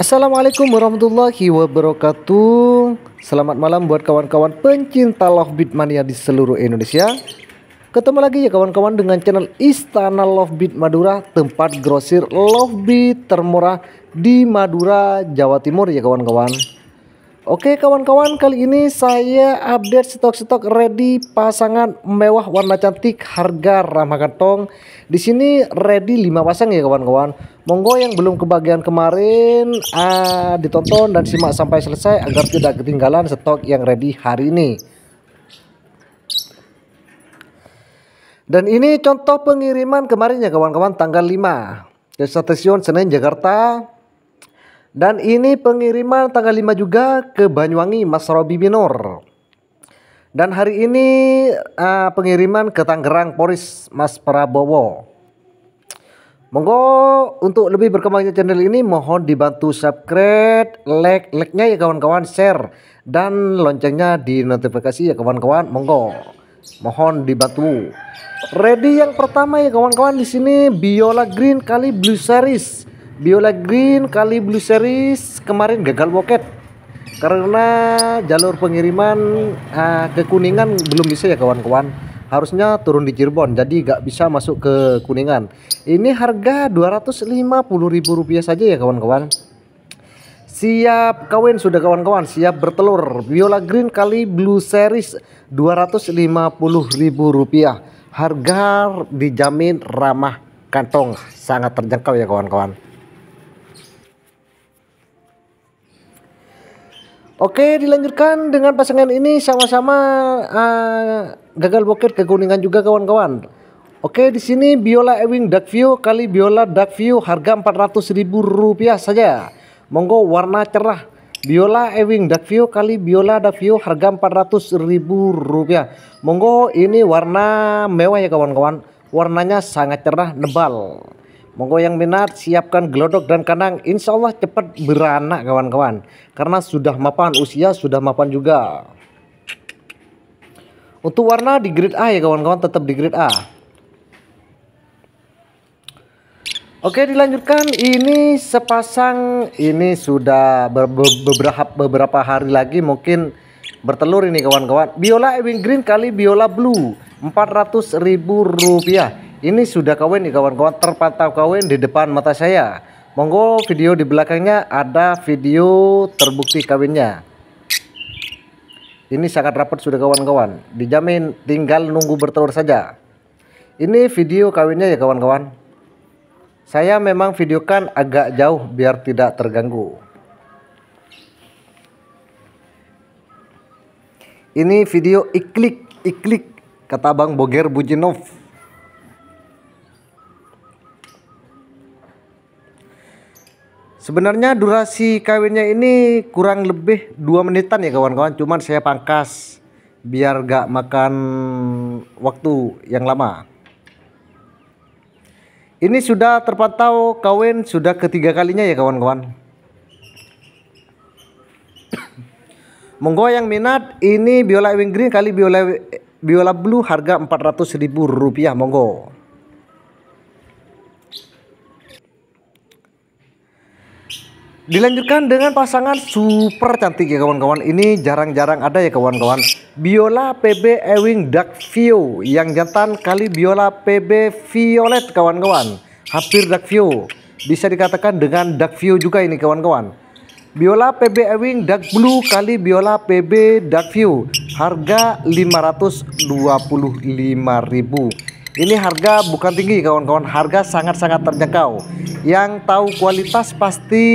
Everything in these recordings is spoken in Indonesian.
Assalamualaikum warahmatullahi wabarakatuh Selamat malam buat kawan-kawan pencinta Love Beat Mania di seluruh Indonesia Ketemu lagi ya kawan-kawan dengan channel Istana Love Beat Madura Tempat grosir Love Beat termurah di Madura, Jawa Timur ya kawan-kawan Oke kawan-kawan kali ini saya update stok-stok ready pasangan mewah warna cantik harga ramah kantong. Di sini ready 5 pasang ya kawan-kawan. Monggo yang belum kebagian kemarin uh, ditonton dan simak sampai selesai agar tidak ketinggalan stok yang ready hari ini. Dan ini contoh pengiriman kemarin ya kawan-kawan tanggal 5. stasiun Senen Jakarta dan ini pengiriman tanggal 5 juga ke Banyuwangi Mas Robi Minor. Dan hari ini uh, pengiriman ke Tangerang Polis Mas Prabowo. Monggo untuk lebih berkembangnya channel ini mohon dibantu subscribe, like, like-nya ya kawan-kawan, share dan loncengnya di notifikasi ya kawan-kawan. Monggo. Mohon dibantu. Ready yang pertama ya kawan-kawan di sini Biola Green kali Blue Series Biola Green kali Blue Series kemarin gagal woket karena jalur pengiriman uh, ah, ke Kuningan belum bisa ya kawan-kawan harusnya turun di Cirebon jadi gak bisa masuk ke Kuningan ini harga Rp250.000 saja ya kawan-kawan siap kawin sudah kawan-kawan siap bertelur Biola Green kali Blue Series Rp250.000 harga dijamin ramah kantong sangat terjangkau ya kawan-kawan Oke, dilanjutkan dengan pasangan ini sama-sama uh, gagal bokir kekuningan juga kawan-kawan. Oke, di sini Biola Ewing dark view kali Biola dark view harga empat ratus ribu rupiah saja. Monggo warna cerah. Biola Ewing dark view kali Biola dark view harga empat ratus ribu rupiah. Monggo ini warna mewah ya kawan-kawan. Warnanya sangat cerah, nebal. Monggo yang minat siapkan gelodok dan kandang Insya Allah cepat beranak kawan-kawan Karena sudah mapan usia sudah mapan juga Untuk warna di grid A ya kawan-kawan tetap di grid A Oke dilanjutkan ini sepasang ini sudah beberapa beberapa hari lagi mungkin bertelur ini kawan-kawan Biola Ewing Green kali Biola Blue 400 ribu rupiah ini sudah kawin nih kawan-kawan, terpantau kawin di depan mata saya. Monggo video di belakangnya ada video terbukti kawinnya. Ini sangat rapat sudah kawan-kawan, dijamin tinggal nunggu bertelur saja. Ini video kawinnya ya kawan-kawan. Saya memang videokan agak jauh biar tidak terganggu. Ini video iklik iklik kata Bang Boger Bujinov. Sebenarnya durasi kawinnya ini kurang lebih dua menitan ya kawan-kawan. Cuman saya pangkas biar gak makan waktu yang lama. Ini sudah terpantau kawin sudah ketiga kalinya ya kawan-kawan. Monggo yang minat ini biola wing green kali biola biola blue harga 400.000 rupiah monggo. Dilanjutkan dengan pasangan super cantik ya kawan-kawan. Ini jarang-jarang ada ya kawan-kawan. Biola PB Ewing Duck View yang jantan kali Biola PB Violet kawan-kawan. Hampir Duck View. Bisa dikatakan dengan Duck View juga ini kawan-kawan. Biola PB Ewing Duck Blue kali Biola PB Duck View. Harga ribu ini harga bukan tinggi kawan-kawan, harga sangat-sangat terjangkau. Yang tahu kualitas pasti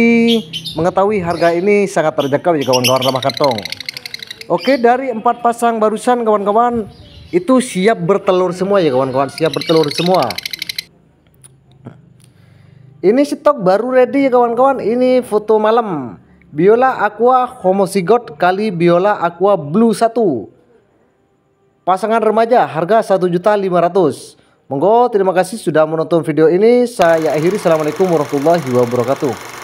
mengetahui harga ini sangat terjangkau ya kawan-kawan ramah kantong. Oke, dari empat pasang barusan kawan-kawan itu siap bertelur semua ya kawan-kawan, siap bertelur semua. Ini stok baru ready ya kawan-kawan. Ini foto malam. Biola Aqua Homosigot kali Biola Aqua Blue 1 pasangan remaja harga satu juta lima 1.500. Monggo terima kasih sudah menonton video ini. Saya akhiri. Assalamualaikum warahmatullahi wabarakatuh.